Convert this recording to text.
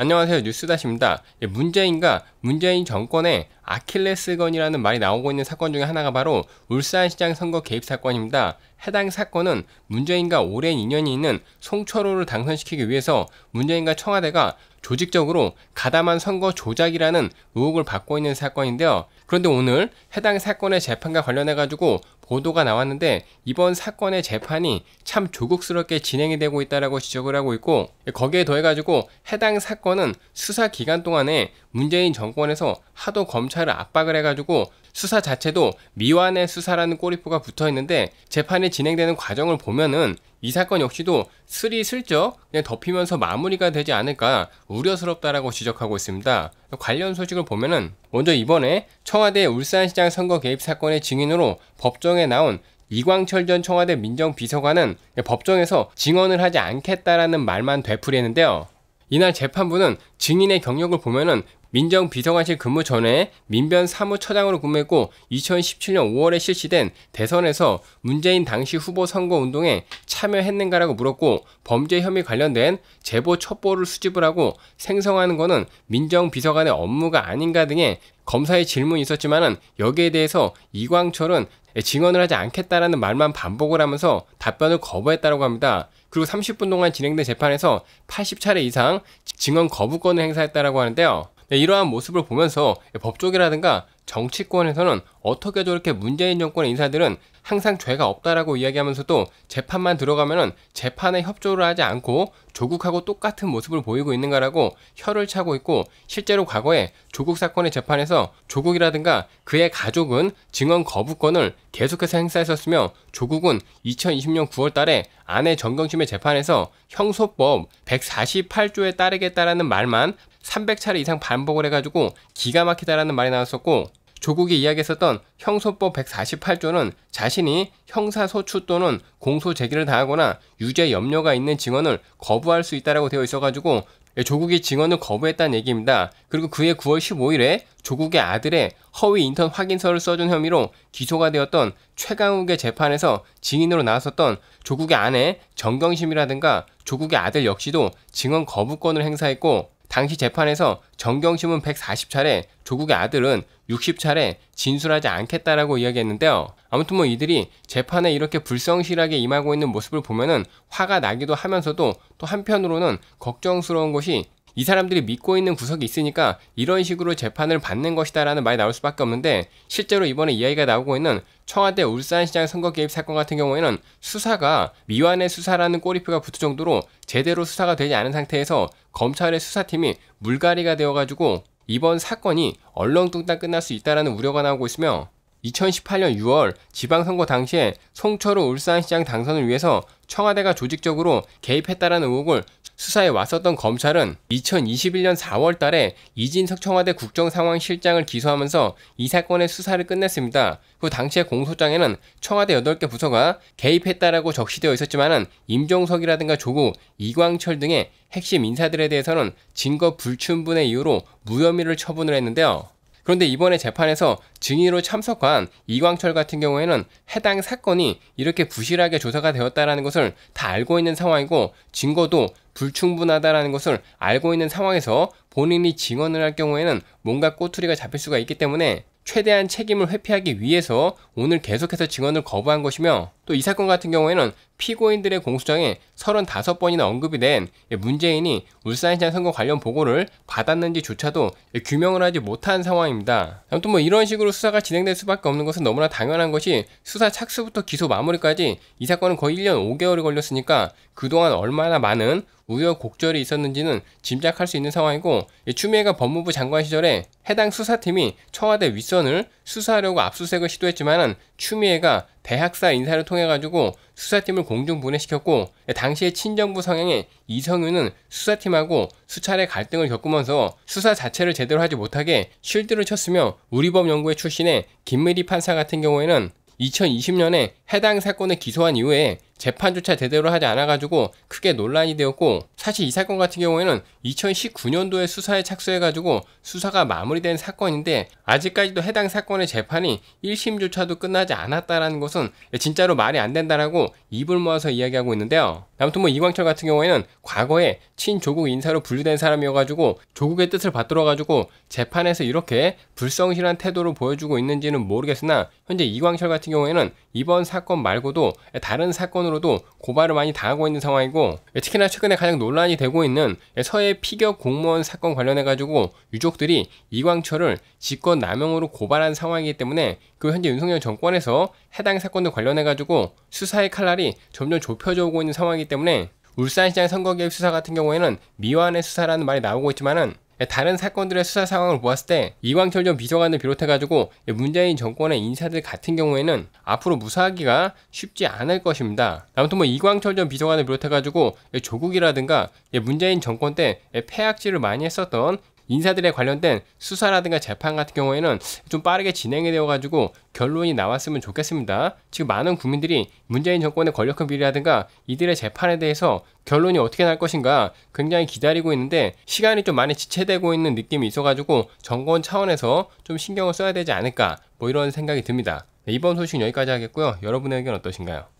안녕하세요 뉴스다시입니다 예, 문재인과 문재인 정권의 아킬레스건이라는 말이 나오고 있는 사건 중에 하나가 바로 울산시장 선거 개입 사건입니다 해당 사건은 문재인과 오랜 인연이 있는 송철호를 당선시키기 위해서 문재인과 청와대가 조직적으로 가담한 선거 조작이라는 의혹을 받고 있는 사건인데요. 그런데 오늘 해당 사건의 재판과 관련해 가지고 보도가 나왔는데 이번 사건의 재판이 참 조국스럽게 진행이 되고 있다라고 지적을 하고 있고 거기에 더해가지고 해당 사건은 수사 기간 동안에 문재인 정권에서 하도 검찰을 압박을 해가지고 수사 자체도 미완의 수사라는 꼬리표가 붙어 있는데 재판이 진행되는 과정을 보면은 이 사건 역시도 슬이슬쩍 그냥 덮이면서 마무리가 되지 않을까 우려스럽다라고 지적하고 있습니다. 관련 소식을 보면은 먼저 이번에 청와대 울산시장 선거 개입 사건의 증인으로 법정에 나온 이광철 전 청와대 민정비서관은 법정에서 증언을 하지 않겠다라는 말만 되풀이했는데요. 이날 재판부는 증인의 경력을 보면은 민정비서관실 근무 전에 민변 사무처장으로 근무했고 2017년 5월에 실시된 대선에서 문재인 당시 후보 선거운동에 참여했는가라고 물었고 범죄 혐의 관련된 제보 첩보를 수집을 하고 생성하는 것은 민정비서관의 업무가 아닌가 등의 검사의 질문이 있었지만은 여기에 대해서 이광철은 예, 증언을 하지 않겠다라는 말만 반복을 하면서 답변을 거부했다고 합니다. 그리고 30분 동안 진행된 재판에서 80차례 이상 증언 거부권을 행사했다고 하는데요. 네, 이러한 모습을 보면서 예, 법조계라든가 정치권에서는 어떻게 저렇게 문재인 정권의 인사들은 항상 죄가 없다라고 이야기하면서도 재판만 들어가면은 재판에 협조를 하지 않고 조국하고 똑같은 모습을 보이고 있는가라고 혀를 차고 있고 실제로 과거에 조국 사건의 재판에서 조국이라든가 그의 가족은 증언 거부권을 계속해서 행사했었으며 조국은 2020년 9월 달에 아내 정경심의 재판에서 형소법 148조에 따르겠다라는 말만 300차례 이상 반복을 해가지고 기가 막히다라는 말이 나왔었고 조국이 이야기했었던 형소법 148조는 자신이 형사소추 또는 공소 제기를 당하거나 유죄 염려가 있는 증언을 거부할 수 있다라고 되어 있어가지고 예, 조국이 증언을 거부했다는 얘기입니다. 그리고 그해 9월 15일에 조국의 아들의 허위 인턴 확인서를 써준 혐의로 기소가 되었던 최강욱의 재판에서 증인으로 나왔었던 조국의 아내 정경심이라든가 조국의 아들 역시도 증언 거부권을 행사했고 당시 재판에서 정경심은 140차례, 조국의 아들은 60차례 진술하지 않겠다라고 이야기했는데요. 아무튼 뭐 이들이 재판에 이렇게 불성실하게 임하고 있는 모습을 보면은 화가 나기도 하면서도 또 한편으로는 걱정스러운 것이 이 사람들이 믿고 있는 구석이 있으니까 이런 식으로 재판을 받는 것이다라는 말이 나올 수밖에 없는데 실제로 이번에 이야기가 나오고 있는 청와대 울산시장 선거 개입 사건 같은 경우에는 수사가 미완의 수사라는 꼬리표가 붙을 정도로 제대로 수사가 되지 않은 상태에서 검찰의 수사팀이 물갈이가 되어가지고 이번 사건이 얼렁뚱땅 끝날 수 있다라는 우려가 나오고 있으며 2018년 6월 지방선거 당시에 송철우 울산시장 당선을 위해서 청와대가 조직적으로 개입했다라는 의혹을 수사에 왔었던 검찰은 2021년 4월 달에 이진석 청와대 국정상황실장을 기소하면서 이 사건의 수사를 끝냈습니다. 그 당시에 공소장에는 청와대 8개 부서가 개입했다라고 적시되어 있었지만은 임종석이라든가 조구 이광철 등의 핵심 인사들에 대해서는 증거 불충분의 이유로 무혐의를 처분을 했는데요. 그런데 이번에 재판에서 증인으로 참석한 이광철 같은 경우에는 해당 사건이 이렇게 부실하게 조사가 되었다라는 것을 다 알고 있는 상황이고 증거도 불충분하다라는 것을 알고 있는 상황에서 본인이 증언을 할 경우에는 뭔가 꼬투리가 잡힐 수가 있기 때문에 최대한 책임을 회피하기 위해서 오늘 계속해서 증언을 거부한 것이며 또이 사건 같은 경우에는 피고인들의 공소장에 35번이나 언급이 된 예, 문재인이 울산시장 선거 관련 보고를 받았는지조차도 예, 규명을 하지 못한 상황입니다. 아무튼 뭐 이런 식으로 수사가 진행될 수밖에 없는 것은 너무나 당연한 것이 수사 착수부터 기소 마무리까지 이 사건은 거의 1년 5개월이 걸렸으니까 그동안 얼마나 많은 우여곡절이 있었는지는 짐작할 수 있는 상황이고 예, 추미애가 법무부 장관 시절에 해당 수사팀이 청와대 윗선을 수사하려고 압수수색을 시도했지만 추미애가 대학사 인사를 통해 가지고 수사팀을 공중 분해시켰고 당시의 친정부 성향에 이성윤은 수사팀하고 수차례 갈등을 겪으면서 수사 자체를 제대로 하지 못하게 실드를 쳤으며 우리법 연구회 출신의 김미리 판사 같은 경우에는 2020년에 해당 사건을 기소한 이후에 재판조차 제대로 하지 않아가지고 크게 논란이 되었고 사실 이 사건 같은 경우에는 2019년도에 수사에 착수해가지고 수사가 마무리된 사건인데 아직까지도 해당 사건의 재판이 1심조차도 끝나지 않았다라는 것은 진짜로 말이 안 된다라고 입을 모아서 이야기하고 있는데요. 아무튼 뭐 이광철 같은 경우에는 과거에 친조국 인사로 분류된 사람이어가지고 조국의 뜻을 받들어가지고 재판에서 이렇게 불성실한 태도를 보여주고 있는지는 모르겠으나 현재 이광철 같은 경우에는 이번 사건 말고도 다른 사건으로 사건으로도 고발을 많이 당하고 있는 상황이고 특히나 최근에 가장 논란이 되고 있는 서해 피격 공무원 사건 관련해 가지고 유족들이 이광철을 직권 남용으로 고발한 상황이기 때문에 그 현재 윤석열 정권에서 해당 사건들 관련해 가지고 수사의 칼날이 점점 좁혀져 오고 있는 상황이기 때문에 울산시장 선거개입 수사 같은 경우에는 미완의 수사라는 말이 나오고 있지만은 예, 다른 사건들의 수사 상황을 보았을 때 이광철 전 비서관을 비롯해가지고 문재인 정권의 인사들 같은 경우에는 앞으로 무사하기가 쉽지 않을 것입니다. 아무튼 뭐 이광철 전 비서관을 비롯해가지고 조국이라든가 문재인 정권 때 폐악질을 많이 했었던 인사들에 관련된 수사라든가 재판 같은 경우에는 좀 빠르게 진행이 되어가지고 결론이 나왔으면 좋겠습니다. 지금 많은 국민들이 문재인 정권의 권력형 비리라든가 이들의 재판에 대해서 결론이 어떻게 날 것인가 굉장히 기다리고 있는데 시간이 좀 많이 지체되고 있는 느낌이 있어가지고 정권 차원에서 좀 신경을 써야 되지 않을까 뭐 이런 생각이 듭니다. 네, 이번 소식 은 여기까지 하겠고요. 여러분의 의견 어떠신가요?